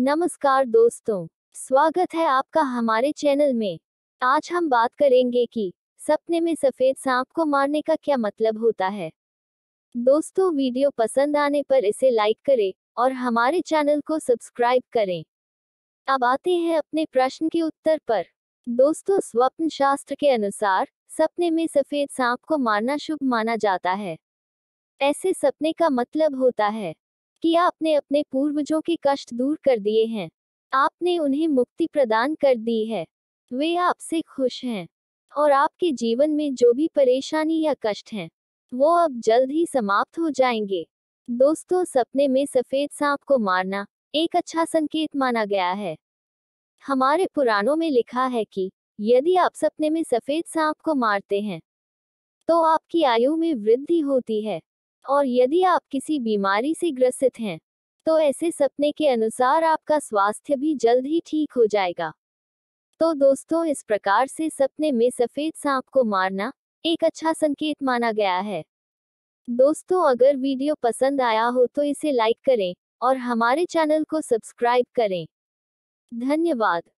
नमस्कार दोस्तों स्वागत है आपका हमारे चैनल में आज हम बात करेंगे कि सपने में सफेद सांप को मारने का क्या मतलब होता है दोस्तों वीडियो पसंद आने पर इसे लाइक करें और हमारे चैनल को सब्सक्राइब करें अब आते हैं अपने प्रश्न के उत्तर पर दोस्तों स्वप्न शास्त्र के अनुसार सपने में सफेद सांप को मारना शुभ माना जाता है ऐसे सपने का मतलब होता है किया आपने अपने पूर्वजों के कष्ट दूर कर दिए हैं आपने उन्हें मुक्ति प्रदान कर दी है वे आपसे खुश हैं और आपके जीवन में जो भी परेशानी या कष्ट हैं वो अब जल्द ही समाप्त हो जाएंगे दोस्तों सपने में सफेद सांप को मारना एक अच्छा संकेत माना गया है हमारे पुराणों में लिखा है कि यदि आप सपने में सफेद सांप को मारते हैं तो आपकी आयु में वृद्धि होती है और यदि आप किसी बीमारी से ग्रसित हैं तो ऐसे सपने के अनुसार आपका स्वास्थ्य भी जल्द ही ठीक हो जाएगा तो दोस्तों इस प्रकार से सपने में सफेद सांप को मारना एक अच्छा संकेत माना गया है दोस्तों अगर वीडियो पसंद आया हो तो इसे लाइक करें और हमारे चैनल को सब्सक्राइब करें धन्यवाद